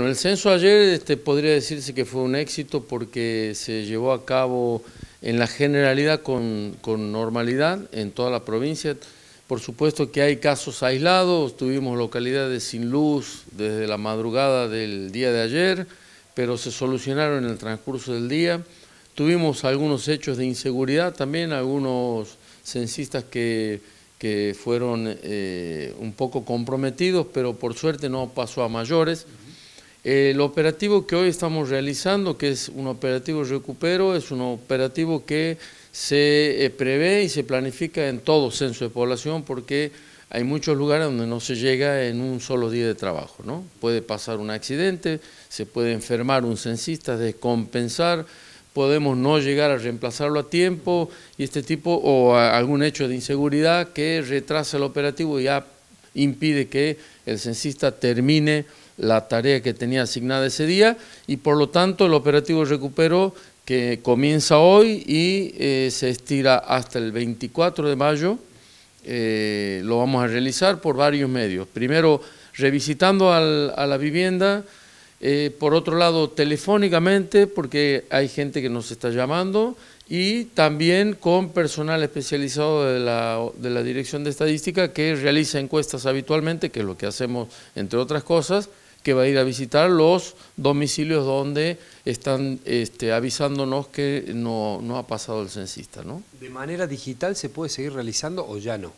Bueno, el censo ayer este, podría decirse que fue un éxito porque se llevó a cabo en la generalidad con, normalidad en toda la provincia. Por supuesto que hay casos aislados, tuvimos localidades sin luz desde la madrugada del día de ayer, pero se solucionaron en el transcurso del día. Tuvimos algunos hechos de inseguridad también, algunos censistas que, fueron eh, un poco comprometidos, pero por suerte no pasó a mayores. El operativo que hoy estamos realizando, que es un operativo recupero, es un operativo que se eh, prevé y se planifica en todo censo de población porque hay muchos lugares donde no se llega en un solo día de trabajo. ¿no? Puede pasar un accidente, se puede enfermar un censista, descompensar, podemos no llegar a reemplazarlo a tiempo y este tipo o algún hecho de inseguridad que retrasa el operativo y ya impide que el censista termine la tarea que tenía asignada ese día y por lo tanto el operativo recupero que comienza hoy y eh, se estira hasta el 24 de mayo, eh, lo vamos a realizar por varios medios. Primero, revisitando a la vivienda, eh, por otro lado, telefónicamente, porque hay gente que nos está llamando, y también con personal especializado de la, de la Dirección de Estadística que realiza encuestas habitualmente, que es lo que hacemos entre otras cosas, que va a ir a visitar los domicilios donde están este, avisándonos que no, ha pasado el censista. ¿no? ¿De manera digital se puede seguir realizando o ya no?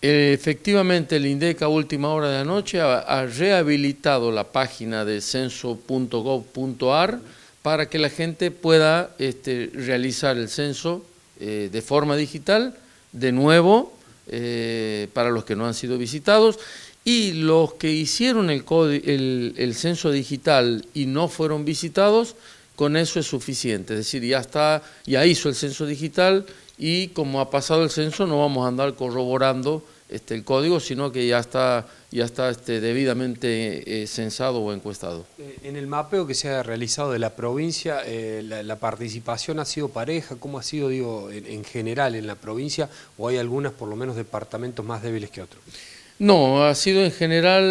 Eh, efectivamente, el INDEC a última hora de la noche ha, rehabilitado la página de censo.gov.ar para que la gente pueda este, realizar el censo eh, de forma digital, de nuevo, eh, para los que no han sido visitados. Y los que hicieron el, el, censo digital y no fueron visitados, con eso es suficiente. Es decir, ya está, ya hizo el censo digital y como ha pasado el censo no vamos a andar corroborando este, el código, sino que ya está, ya está este, debidamente eh, censado o encuestado. Eh, en el mapeo que se ha realizado de la provincia, eh, la, participación ha sido pareja? ¿Cómo ha sido, digo, en, general en la provincia? ¿O hay algunas, por lo menos, departamentos más débiles que otros? No, ha sido en general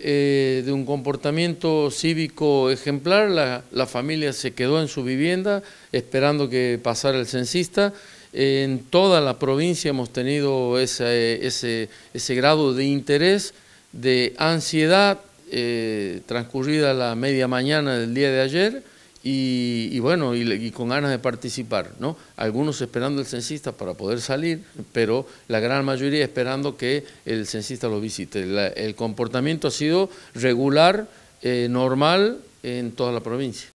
de un comportamiento cívico ejemplar. La, la familia se quedó en su vivienda esperando que pasara el censista. En toda la provincia hemos tenido ese, grado de interés, de ansiedad, eh, transcurrida la media mañana del día de ayer, y, bueno, y, con ganas de participar, ¿no? Algunos esperando el censista para poder salir, pero la gran mayoría esperando que el censista lo visite. el comportamiento ha sido regular, eh, normal en toda la provincia.